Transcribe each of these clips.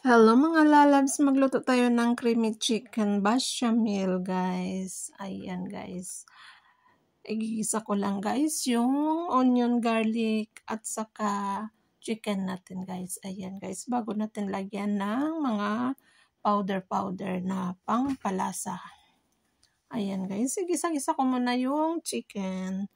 Hello mga lalabs, magluto tayo ng creamy chicken bechamel guys. Ayan guys. Igigisa ko lang guys yung onion, garlic at saka chicken natin guys. Ayan guys, bago natin lagyan ng mga powder-powder na pangpalasa. Ayan guys, igisa-gisa ko muna yung chicken.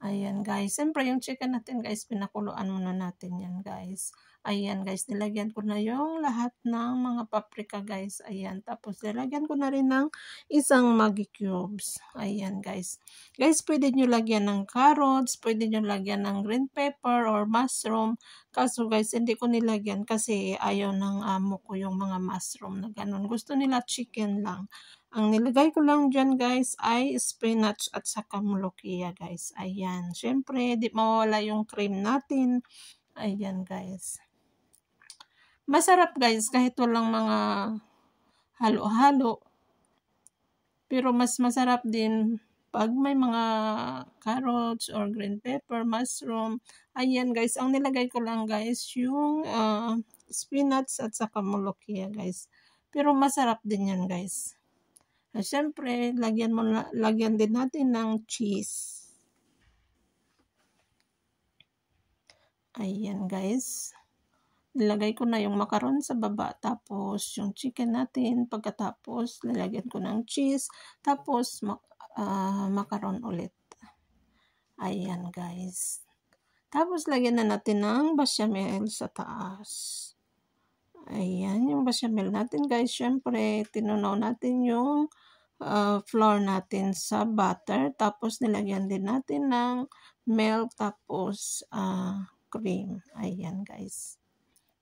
Ayan guys. Siyempre yung chicken natin guys, pinakuloan muna natin yan guys. Ayan guys, nilagyan ko na yung lahat ng mga paprika guys. Ayan. Tapos nilagyan ko na rin ng isang magi cubes. Ayan guys. Guys, pwede nyo lagyan ng carrots, pwede nyo lagyan ng green pepper or mushroom. Kaso guys, hindi ko nilagyan kasi ayaw ng amo ko yung mga mushroom na ganun. Gusto nila chicken lang. Ang nilagay ko lang dyan guys ay spinach at saka mulukiya guys. Ayan. Siyempre, di mawala yung cream natin. Ayan guys. Masarap guys kahit walang mga halo-halo. Pero mas masarap din pag may mga carrots or green pepper, mushroom. Ayan guys, ang nilagay ko lang guys yung uh, spinach at saka mulukiya guys. Pero masarap din yan guys. At syempre, lagyan, mo lagyan din natin ng cheese. Ayan guys. Nilagay ko na yung macaron sa baba. Tapos yung chicken natin. Pagkatapos, nilagyan ko ng cheese. Tapos ma uh, ulit. Ayan guys. Tapos lagyan na natin ng bechamel sa taas. Ayan, yung bechamel natin guys. Siyempre, tinunaw natin yung uh, flour natin sa butter. Tapos, nilagyan din natin ng milk. Tapos, uh, cream. Ayan guys.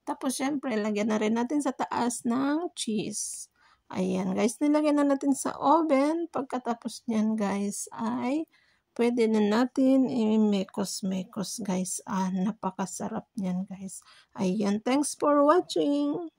Tapos, siyempre, lagyan na rin natin sa taas ng cheese. Ayan guys, nilagyan na natin sa oven. Pagkatapos niyan guys ay pwede na natin i-mekos-mekos eh, guys. Ah, napakasarap niyan guys. Ayan, thanks for watching.